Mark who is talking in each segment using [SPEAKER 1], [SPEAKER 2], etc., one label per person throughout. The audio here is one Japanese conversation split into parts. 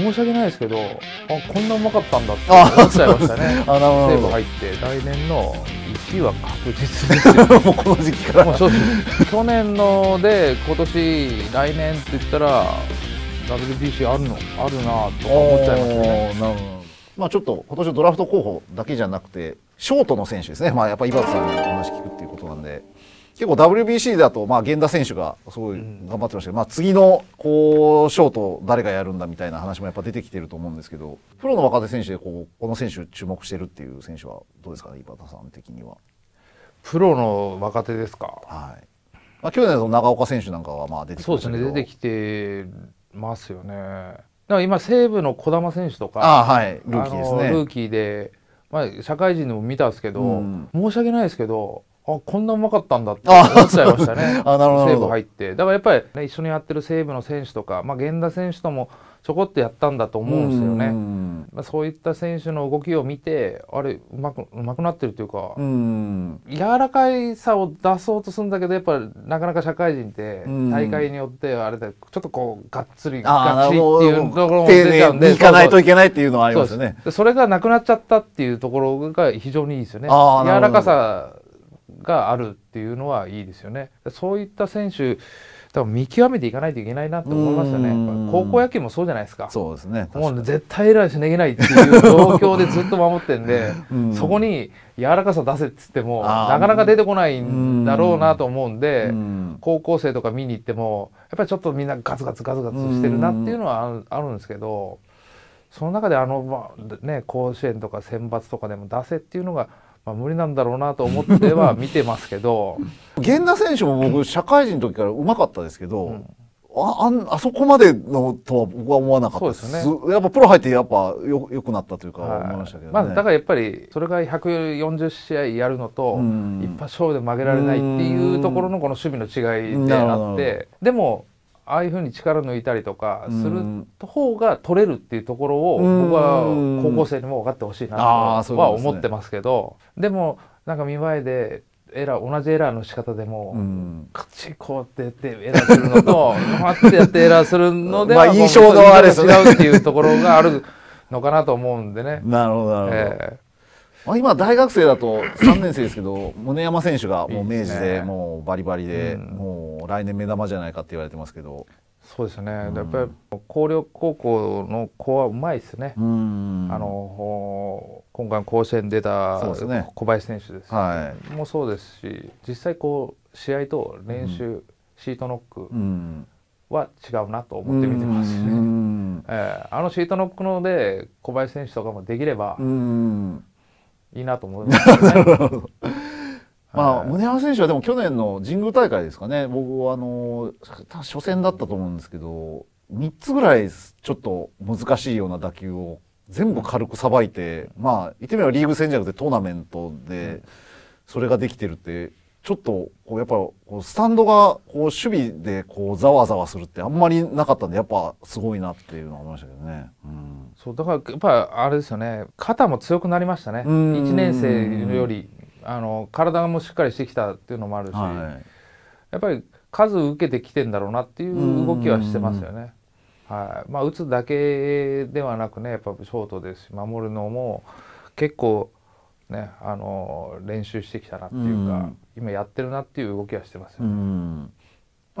[SPEAKER 1] 申し訳ないですけどあこんなうまかったんだって思っちゃいましたね あセーブ入って来年の1位は確実ですよ もうこの時期からもう正直去年
[SPEAKER 2] ので今年来年って言ったら WBC あるのあるなと思っちゃいますねどまあ、ちょっと今年のドラフト候補だけじゃなくてショートの選手ですね、まあ、やっぱり井端さんに話聞くっていうことなんで。結構 WBC だと、まあ、源田選手がすごい頑張ってましたけど、うん、まあ、次のこうショート誰がやるんだみたいな話もやっぱ出てきてると思うんですけどプロの若手選手でこうこの選手注目してるっていう選手はどうですかね井端さん的には。プロの若手ですか、はいまあ、去年の長岡選手なんかはまあ出てきてそうですね出て
[SPEAKER 1] きてますよね。だから今西武の児玉選手とかあ、はい、ルーキーですね。ルーキーで、まあ、社会人でも見たんですけど、うん、申し訳ないですけどあこんなうまかったんだって思っちゃいましたね あなるほど西武入ってだからやっぱり、ね、一緒にやってる西武の選手とか、まあ、源田選手ともちょこっとやったんだと思うんですよね、まあ、そういった選手の動きを見てあれうまくうまくなってるというかう柔らかいさを出そうとするんだけどやっぱりなかなか社会人って大会によってあれでちょっとこうがっつりがっつりっていうところも出ちゃうんでいかないといけないっていうのはありますよねそれがなくなっちゃったっていうところが非常にいいですよね柔らかさがあるっていうのはいいですよね。そういった選手多分見極めていかないといけないなって思いましたね。高校野球もそうじゃないですか。そうです
[SPEAKER 2] ね。もう絶
[SPEAKER 1] 対エラーしなきないっていう状況でずっと守ってんで、んそこに柔らかさ出せっつってもなかなか出てこないんだろうなと思うんで、ん高校生とか見に行ってもやっぱりちょっとみんなガツガツガツガツしてるなっていうのはあるんですけど。その中であの、まあ、ね甲子園とか選抜とかでも出せっていうのがまあ、無理なんだろうなと思っては 見てますけど
[SPEAKER 2] 源田選手も僕社会人の時からうまかったですけど、うん、あああそこまでのとは僕は思わなかったですです、ね、やっぱプロ入ってやっぱよよくなったというか思いましたけど、ね、まあ、だか
[SPEAKER 1] らやっぱりそれが140試合やるのと一発勝負で曲げられないっていうところのこの守備の違いであってでもああいうふうに力抜いたりとかする方が取れるっていうところを僕は高校生にも分かってほしいなとは思ってますけどでもなんか見栄えでエラー同じエラーの仕方でも、カチこうやってやってエラーするのと待 ってやってエラーするのでは印象が違うっていうところがある
[SPEAKER 2] のかなと思うんでね。なるほどなるほど、えーまあ、今大学生だと3年生ですけど宗山選手がもう明治でもうバリバリで、もう来年目玉じゃないかって言われてますけどそうですね、うん、やっぱり広陵高校の
[SPEAKER 1] 子はうまいですね、
[SPEAKER 2] うん、あ
[SPEAKER 1] の今回甲子園出た小林選手です、ね、はい、もそうですし実際こう試合と練習、シートノック、は違うなと思って見てますね、えー、あのシートノックので小林選手とかもできれば、
[SPEAKER 2] うん
[SPEAKER 1] いいなと思います、
[SPEAKER 2] ど。まあ、宗山選手はでも去年の神宮大会ですかね、僕はあの、初戦だったと思うんですけど、3つぐらいちょっと難しいような打球を全部軽くさばいて、まあ、言ってみればリーグ戦じゃなくてトーナメントで、それができてるって、ちょっと、こう、やっぱ、こう、スタンドが、こう、守備で、こう、ざわざわするってあんまりなかったんで、やっぱ、すごいなっていうのは思いましたけどね。うん
[SPEAKER 1] そうだからやっぱあれですよね肩も強くなりましたね1年生よりあの体もしっかりしてきたっていうのもあるし、はい、やっぱり数受けてきてんだろうなっていう動きはしてますよね。はいまあ、打つだけではなくねやっぱショートですし守るのも結構ねあの練習してきたなっていうか、今やってるなっていう動きはしてます
[SPEAKER 2] よね。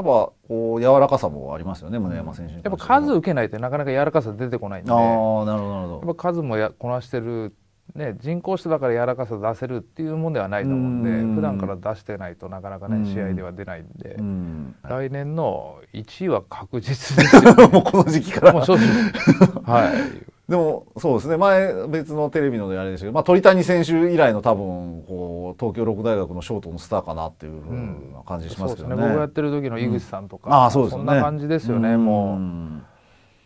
[SPEAKER 2] やっぱこう柔らかさもありますよね、宗山選手や
[SPEAKER 1] っぱ数受けないとなかなか柔らかさ出てこないんで、あなるほどやっぱ数もやこなしてる、ね、人工してから柔らかさ出せるっていうもんではないと思うんで、ん普段から出してないとなかなかね、試合では出ないんで、ん
[SPEAKER 2] 来年の1位は確実ですよ、ね、もうこの時期から。もう正直 はいでもそうですね前別のテレビのあれでしたけど、まあ、鳥谷選手以来の多分こう東京六大学のショートのスターかなっていうふうな感じしますけどねうん、ね僕やってる時の井口さんとか、うん、あそうです、ね、そんな感
[SPEAKER 1] じですよね、うん、もう。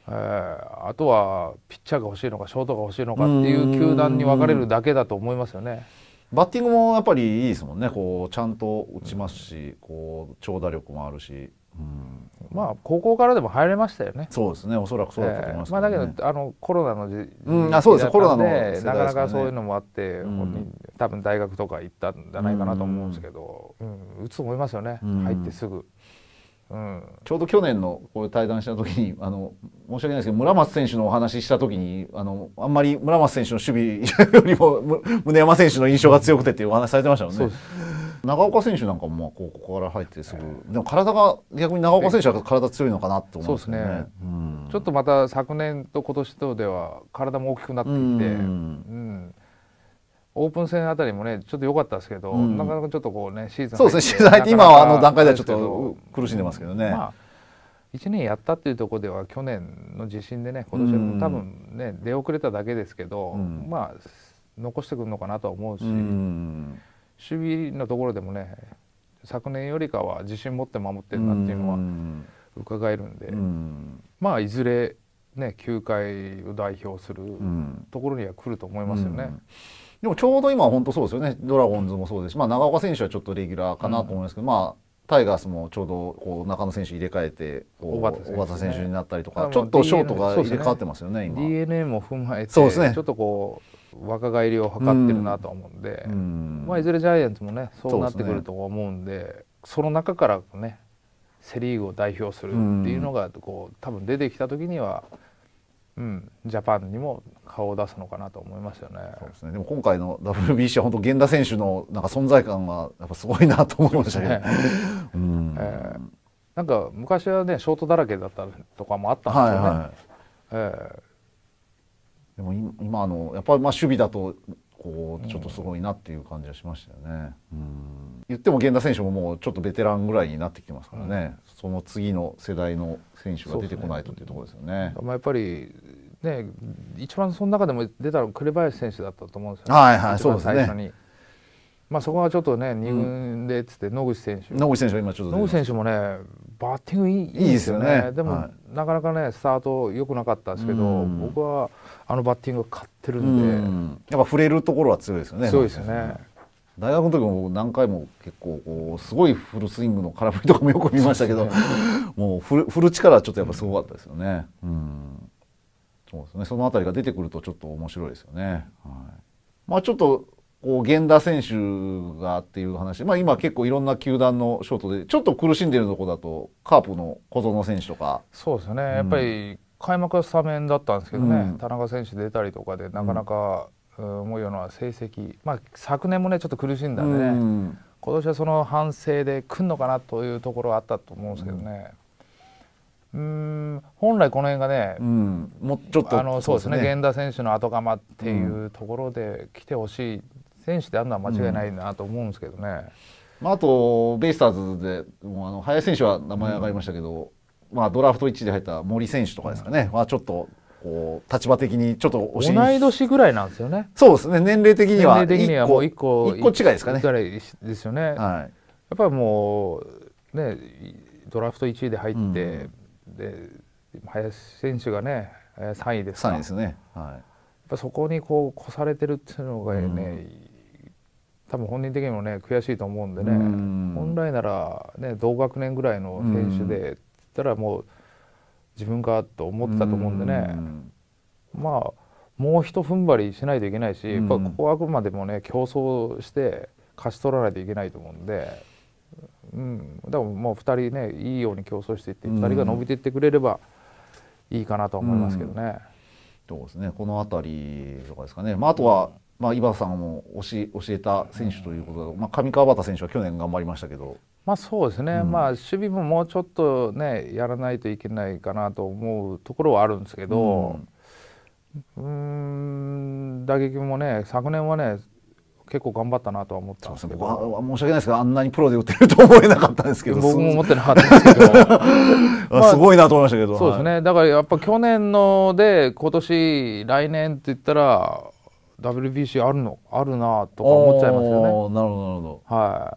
[SPEAKER 1] え
[SPEAKER 2] ー、あと
[SPEAKER 1] はピッチャーが欲しいのかショートが欲しいのかっていう球団に分かれるだけだと思いますよね。
[SPEAKER 2] バッティングもやっぱりいいですもんねこうちゃんと打ちますし、こう長打力もあるし。うんまあ高校からでも入れましたよね。そうですね、おそらくそうだと思います、ねえー、まあだけ
[SPEAKER 1] どあのコロナの時、うん、あそうです、コロナの、ね、なかなかそういうのもあって、うん、多分
[SPEAKER 2] 大学とか行ったんじゃないかなと思うんですけど、うん、うん、打つと思いますよね。入ってすぐ。うん、ちょうど去年のこう対談した時にあの申し訳ないですけど村松選手のお話しした時にあのあんまり村松選手の守備 よりも宗山選手の印象が強くてっていうお話されてましたもんね。長岡選手なんかもここから入ってすぐ、でも体が逆に長岡選手は体強いのかなっ思うんですね、ねう
[SPEAKER 1] ん、ちょっとまた昨年と今年とでは体も大きくなってきて、
[SPEAKER 2] うん、うん
[SPEAKER 1] オープン戦あたりもねちょっと良かったですけど、うん、なかなかちょっとこうねシーズンそうですねシーズン入って今はあの段階ではちょっと苦しんでますけどね、まあ、1年やったっていうところでは去年の地震でね今年は多分ね、うん、出遅れただけですけど、うん、まあ残してくるのかなとは思うし。守備のところでもね昨年よりかは自信持って守ってるなって
[SPEAKER 2] いうのは伺えるんで、ん
[SPEAKER 1] まあいずれ、ね、球界
[SPEAKER 2] を代表するところには来ると思いますよね。でもちょうど今本当そうですよねドラゴンズもそうですし、まあ、長岡選手はちょっとレギュラーかなと思いますけど、まあタイガースもちょうどこう中野選手入れ替えて小畑選手になったりとか、ちょっとショートが入れ替わってますよね、ね、今
[SPEAKER 1] DNA も踏まえてそうです、ね、ちょっとこう若返りを図ってるなと思うんで、まあ、いずれジャイアンツもねそうなってくると思うんでその中からねセ・リーグを代表するっていうのがこう多分出てきた時には、うん、ジャパンにも顔を出すのかなと思いますよね。そうですねでも今回
[SPEAKER 2] の WBC は本当源田選手のなんか存在感がやっぱすごいなと思いましたね うんえー、
[SPEAKER 1] なんか昔はねショートだらけだったとかもあったんですよね。はいはい、
[SPEAKER 2] えーでも今あのやっぱりまあ守備だとこうちょっとすごいなっていう感じがしましたよね。うん、言っても源田選手ももうちょっとベテランぐらいになってきてますからね、その次の世代の選手が出てこないとっていうところですよね。ね
[SPEAKER 1] まあ、やっぱりね、一番その中でも出たの紅林選手だったと思うんですよね。はいはい、そうですね。まあ、そこはちょっとね、二軍でっつって野口選手、野口選手は今ちょっと野口選手もね、バッティングいいいいですよね、よねでも、はい、なかなかね、スタート良くなかったんですけど、僕はあのバッティング勝って
[SPEAKER 2] るんで、やっぱ触れるところは強いですよね、強いですよね。大学の時も何回も結構こうすごいフルスイングの空振りとかもよく見ましたけど、もう振る振る力はちょっとやっぱすごかったですよね。うん、そうですね。その辺りが出てくるとちょっと面白いですよね。はい、まあちょっとこう源田選手がっていう話、まあ、今結構いろんな球団のショートでちょっと苦しんでるとこだとカープの小園選手とか
[SPEAKER 1] そうですね、うん、やっぱり開幕はスタメンだったんですけどね、うん、田中選手出たりとかでなかなか、うん、思うような成績、まあ、昨年もねちょっと苦しんだんでね、うん、今年はその反省でくんのかなというところはあったと思うんですけどね。うん本来この辺がね、うん、もうちょっとあのそうですね、源田選手の後釜っていうところで来てほしい選手であるのは間違いな
[SPEAKER 2] いなと思うんですけどね。まあ、あとベイスターズでもうあの林選手は名前上がりましたけど、まあ、ドラフト1位で入った森選手とかですかね、まあ、ちょっとこう立場的にちょっと同い
[SPEAKER 1] 年ぐらいなんですよね。
[SPEAKER 2] そうですね年齢的には1個年齢的一個一個違いですかね。
[SPEAKER 1] ですよね。はい、やっぱりもうねドラフト1位で入って、うん、で林選手がね3位ですか。3位です
[SPEAKER 2] ね。はい。やっ
[SPEAKER 1] ぱそこにこう越されてるっていうのがね、うん多分本人的にもね悔しいと思うんでね、本来なら、ね、同学年ぐらいの選手でって言ったらもう自分かと思ってたと思うんでね、まあもうひと踏ん張りしないといけないし、やっぱここはあくまでもね競争して勝ち取らないといけないと思うんで、うん、でももう2人ねい
[SPEAKER 2] いように競争していって2人が伸びていってくれればいいかなと思いますけどね。そうですねこの辺りとかですかね、まあ、あとはまあ、井端さんも教えた選手ということで、まあ、上川畑選手は去年頑張りましたけど。
[SPEAKER 1] まあ、そうですね、うん、まあ、守備ももうちょっと、ね、やらないといけないかなと思うところはあるんですけど、うん、うん打撃もね昨年はね結構頑張ったなとは思
[SPEAKER 2] ってますけど僕は申し訳ないですどあんなにプロで打ってると思えなかったんですけど僕も思ってなかったんですけど、まあ、すごいなと思いましたけどそうですね、
[SPEAKER 1] はい、だからやっぱ去年ので今年来年って言ったら WBC あるのあるなとか思っちゃいますよね。なるほ
[SPEAKER 2] どなるほど。はい。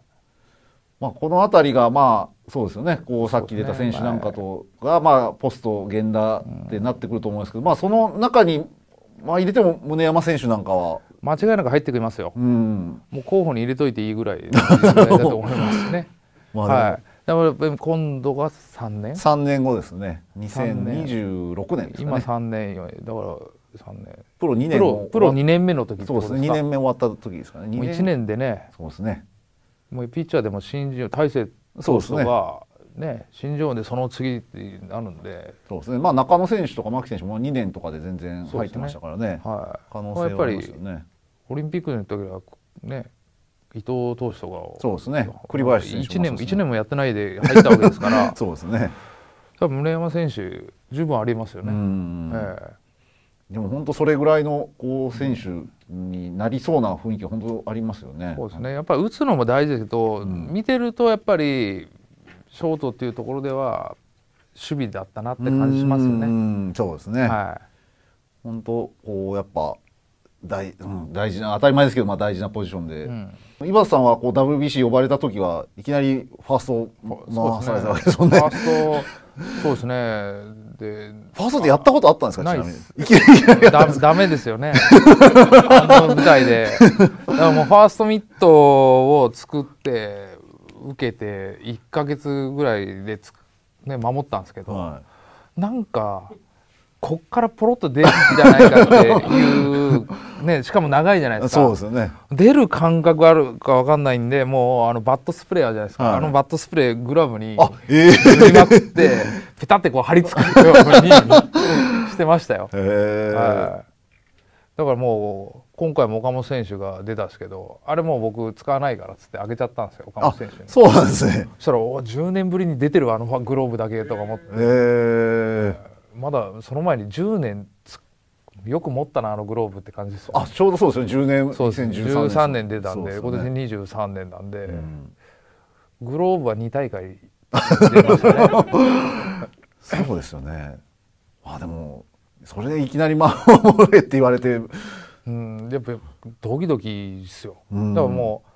[SPEAKER 2] まあこの辺りがまあそうですよね。こうさっき出た選手なんかとが、まあポスト源田ってなってくると思うんですけど、うん、まあその中にまあ入れても宗山選手なんかは。間違いなく入ってきますよ、うん、もう
[SPEAKER 1] 候補に入れといていいぐらいぐらいだと思いますね。まあ、はいでも今度
[SPEAKER 2] が3年3年後ですね2026年ですね今3年だから三年プロ二年プロプ年目の時そうですね二年目終わった時ですかねもう1年
[SPEAKER 1] でねそうですねもうピッチャーでも新人大勢投手とね、ね、新庄でその次ってなるんでそ
[SPEAKER 2] うですねまあ中野選手とか牧選手も二年とかで全然入ってましたからね、ね、はい、可能性はありますよねオリンピックの時は
[SPEAKER 1] ね伊藤投手とかをそうですね栗林選手も、1, 年1年もやってないで入ったわけですから そうですね多分
[SPEAKER 2] 村山選手十分ありますよね。ええーでも本当それぐらいのこう選手になりそうな雰囲気本当ありますよね。そうですね。やっぱ
[SPEAKER 1] り打つのも大事ですけど、うん、見てるとやっぱりショートっていうところでは守備だったなって感じしますよね。
[SPEAKER 2] うそうですね。はい。本当こうやっぱ大、うん、大事な当たり前ですけどまあ大事なポジションで、うん、井端さんはこう WBC 呼ばれた時はいきなりファースト回されたわけですもんね。
[SPEAKER 1] そうですね。でファーストでやったことあったんですかないですいきなりダメですよねあの舞台でだからもうファーストミットを作って受けて1か月ぐらいでね、守ったんですけど、はい、なんかこっからポロッと出るんじゃないかっていうね、しかも長いじゃないですかそうですね出る感覚あるか分かんないんでもうあのバットスプレーあるじゃないですか、はい、あのバットスプレーグラブにえりなくって、ペタってこう貼り付くようにしてました
[SPEAKER 2] よ、え
[SPEAKER 1] はい、だからもう今回も岡本選手が出たんですけどあれもう僕使わないからっつってあげちゃったんですよ岡本選手にそうなんですねそしたらお10年ぶりに出てるあのグローブだけとか思って、
[SPEAKER 2] え
[SPEAKER 1] まだその前に10年よく持ったなあのグローブって感じですよ、ね、あちょうど
[SPEAKER 2] そうですよ10年そうです2013年出たんで、ね、今年
[SPEAKER 1] 23年なんで、うん、グローブは2大会出ました
[SPEAKER 2] ね そうですよねあでもそれでいきなり守れって言われてうんやっぱドキドキですよ、うん、だから
[SPEAKER 1] もう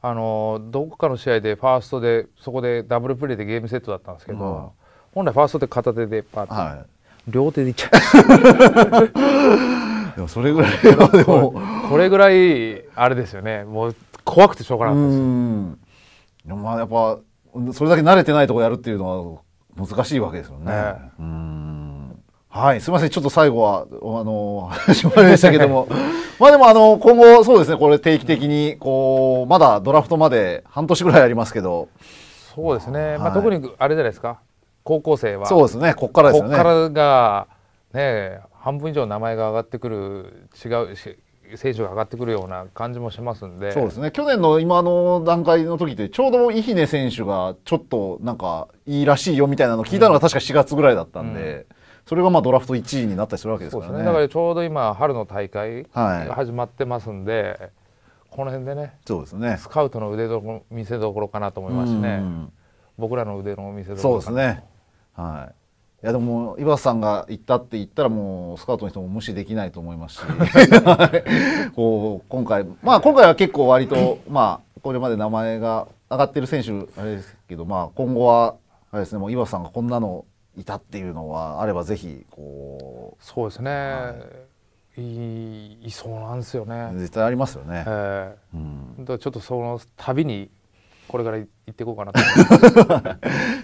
[SPEAKER 1] あのどこかの試合でファーストでそこでダブルプレーでゲームセットだったんですけど、うん、本来ファーストって片手でパッと、はい両手でいっちゃう
[SPEAKER 2] でもそれぐらいでもこれぐらいあれ
[SPEAKER 1] ですよねもう
[SPEAKER 2] 怖くてしょうがなかったですまあやっぱそれだけ慣れてないとこやるっていうのは難しいわけですよね、ね、はいすみませんちょっと最後はあの話もあれしたけども まあでもあの今後そうですねこれ定期的にこうまだドラフトまで半年ぐらいありますけど
[SPEAKER 1] そうですね、まあ、はい、特にあれじゃないですか高校生はそうですねここからですねここからがね半分以上名前が上がってくる違う選手が上がってくるような感じもしますんでそうですね
[SPEAKER 2] 去年の今の段階の時ってちょうど伊比選手がちょっとなんかいいらしいよみたいなのを聞いたのが確か4月ぐらいだったんで、うんうん、それがまあドラフト1位になったりするわけですからね、ね、だから
[SPEAKER 1] ちょうど今春の大会が始まってますんで、はい、この辺でねそうですねスカウトの腕どこ見せどころかなと思いますしね、僕らの腕の見せどころそうですね
[SPEAKER 2] はいいやでも岩瀬さんが行ったって言ったらもうスカートの人も無視できないと思いますし こう今回まあ今回は結構割とまあこれまで名前が上がってる選手あれですけどまあ今後はあれですねもう岩瀬さんがこんなのいたっていうのはあればぜひこうそうですね、は
[SPEAKER 1] い、いいそうなんですよね絶対ありますよね、えーうん、だちょ
[SPEAKER 2] っとその旅にこれから行っていこうかなと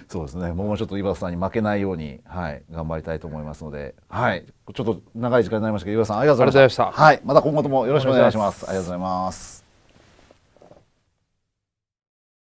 [SPEAKER 2] そうですねもうちょっと岩田さんに負けないように、はい、頑張りたいと思いますので、はい、ちょっと長い時間になりましたけど岩田さんありがとうございましたはい、また今後ともよろしくお願いしますありがとうございます